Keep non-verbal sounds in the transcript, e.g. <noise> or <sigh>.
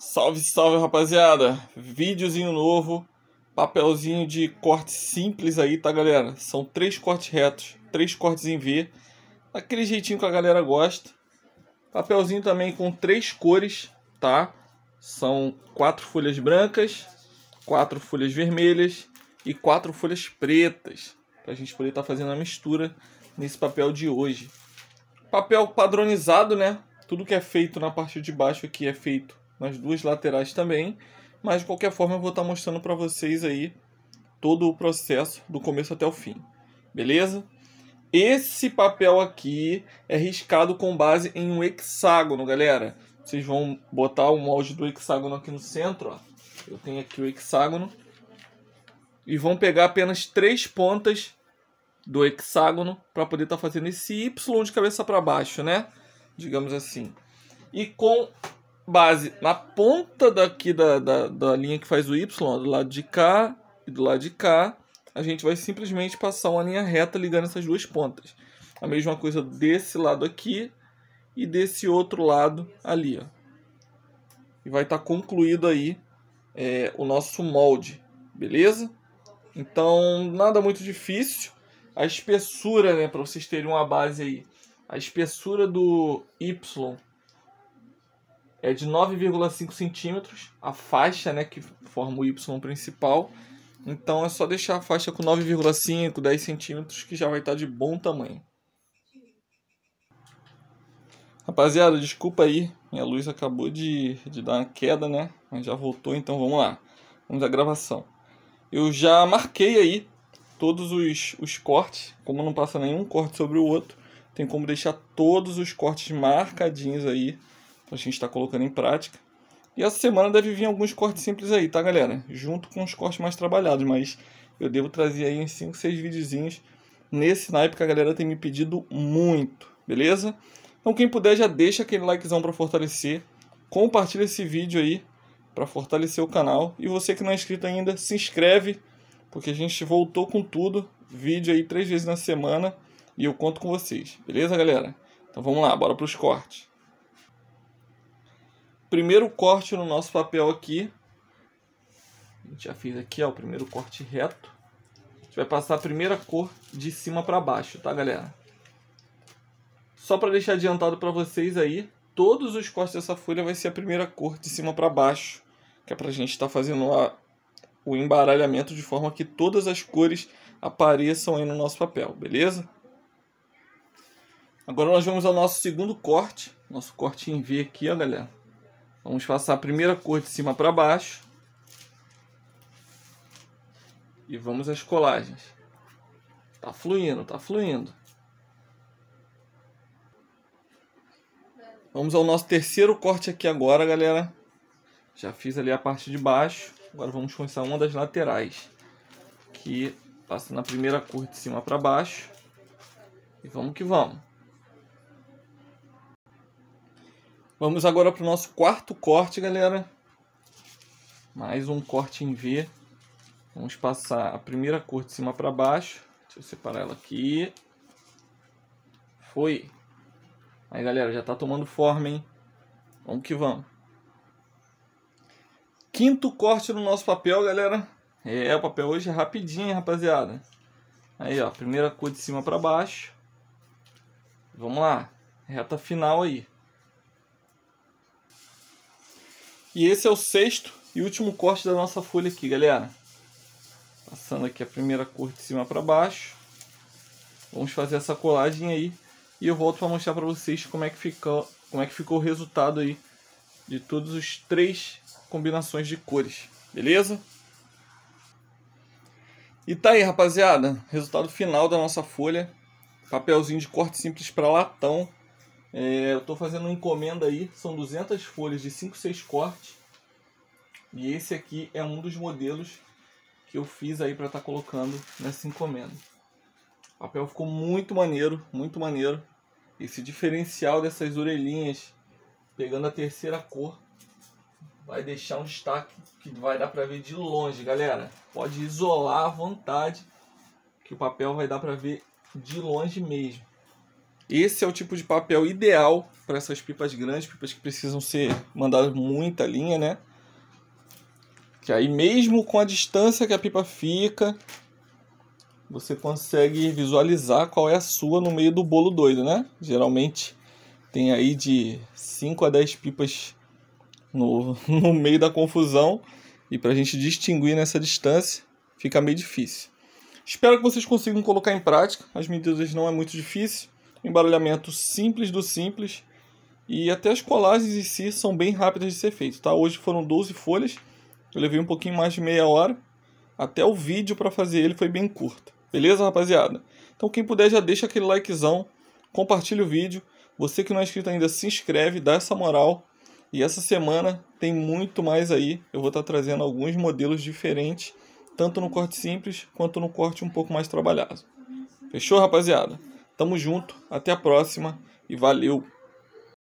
Salve, salve rapaziada! Vídeozinho novo, papelzinho de corte simples aí, tá galera? São três cortes retos, três cortes em V, aquele jeitinho que a galera gosta. Papelzinho também com três cores, tá? São quatro folhas brancas, quatro folhas vermelhas e quatro folhas pretas, pra gente poder estar tá fazendo a mistura nesse papel de hoje. Papel padronizado, né? Tudo que é feito na parte de baixo aqui é feito nas duas laterais também. Mas de qualquer forma eu vou estar tá mostrando para vocês aí todo o processo do começo até o fim. Beleza? Esse papel aqui é riscado com base em um hexágono, galera. Vocês vão botar o molde do hexágono aqui no centro, ó. Eu tenho aqui o hexágono. E vão pegar apenas três pontas do hexágono para poder estar tá fazendo esse Y de cabeça para baixo, né? Digamos assim. E com base na ponta daqui da, da, da linha que faz o Y, do lado de cá e do lado de cá, a gente vai simplesmente passar uma linha reta ligando essas duas pontas. A mesma coisa desse lado aqui e desse outro lado ali. Ó. E vai estar tá concluído aí é, o nosso molde, beleza? Então, nada muito difícil. A espessura, né, para vocês terem uma base aí, a espessura do Y é de 9,5 centímetros, a faixa né, que forma o Y principal. Então é só deixar a faixa com 9,5, 10 centímetros que já vai estar tá de bom tamanho. Rapaziada, desculpa aí, minha luz acabou de, de dar uma queda, né? Mas já voltou, então vamos lá. Vamos à gravação. Eu já marquei aí todos os, os cortes, como não passa nenhum corte sobre o outro, tem como deixar todos os cortes marcadinhos aí a gente está colocando em prática. E essa semana deve vir alguns cortes simples aí, tá, galera? Junto com os cortes mais trabalhados, mas eu devo trazer aí uns 5, 6 videozinhos nesse naipe que a galera tem me pedido muito, beleza? Então quem puder já deixa aquele likezão para fortalecer, compartilha esse vídeo aí para fortalecer o canal e você que não é inscrito ainda, se inscreve, porque a gente voltou com tudo, vídeo aí três vezes na semana e eu conto com vocês, beleza, galera? Então vamos lá, bora para os cortes primeiro corte no nosso papel aqui. A gente já fez aqui, ó, o primeiro corte reto. A gente vai passar a primeira cor de cima para baixo, tá, galera? Só para deixar adiantado para vocês aí, todos os cortes dessa folha vai ser a primeira cor de cima para baixo, que é para a gente estar tá fazendo a, o embaralhamento de forma que todas as cores apareçam aí no nosso papel, beleza? Agora nós vamos ao nosso segundo corte, nosso corte em V aqui, ó, galera. Vamos passar a primeira cor de cima para baixo. E vamos às colagens. Tá fluindo, tá fluindo. Vamos ao nosso terceiro corte aqui agora, galera. Já fiz ali a parte de baixo. Agora vamos começar uma das laterais. Que passa na primeira cor de cima para baixo. E vamos que vamos. Vamos agora para o nosso quarto corte, galera. Mais um corte em V. Vamos passar a primeira cor de cima para baixo. Deixa eu separar ela aqui. Foi. Aí, galera, já está tomando forma, hein? Vamos que vamos. Quinto corte no nosso papel, galera. É, o papel hoje é rapidinho, rapaziada. Aí, ó, primeira cor de cima para baixo. Vamos lá, reta final aí. E esse é o sexto e último corte da nossa folha aqui, galera. Passando aqui a primeira cor de cima para baixo. Vamos fazer essa colagem aí. E eu volto para mostrar para vocês como é, que ficou, como é que ficou o resultado aí de todos os três combinações de cores. Beleza? E tá aí, rapaziada. Resultado final da nossa folha. Papelzinho de corte simples para latão. É, eu estou fazendo uma encomenda aí, são 200 folhas de 5, 6 cortes. E esse aqui é um dos modelos que eu fiz aí para estar tá colocando nessa encomenda. O papel ficou muito maneiro, muito maneiro. Esse diferencial dessas orelhinhas, pegando a terceira cor, vai deixar um destaque que vai dar para ver de longe, galera. Pode isolar à vontade, que o papel vai dar para ver de longe mesmo. Esse é o tipo de papel ideal para essas pipas grandes, pipas que precisam ser mandadas muita linha, né? Que aí mesmo com a distância que a pipa fica, você consegue visualizar qual é a sua no meio do bolo doido, né? Geralmente tem aí de 5 a 10 pipas no, <laughs> no meio da confusão. E para a gente distinguir nessa distância, fica meio difícil. Espero que vocês consigam colocar em prática. As medidas não é muito difícil embaralhamento simples do simples e até as colagens em si são bem rápidas de ser feito. tá? Hoje foram 12 folhas, eu levei um pouquinho mais de meia hora, até o vídeo para fazer ele foi bem curto. Beleza, rapaziada? Então quem puder já deixa aquele likezão, compartilha o vídeo. Você que não é inscrito ainda, se inscreve, dá essa moral. E essa semana tem muito mais aí. Eu vou estar tá trazendo alguns modelos diferentes, tanto no corte simples quanto no corte um pouco mais trabalhado. Fechou, rapaziada? Tamo junto, até a próxima e valeu!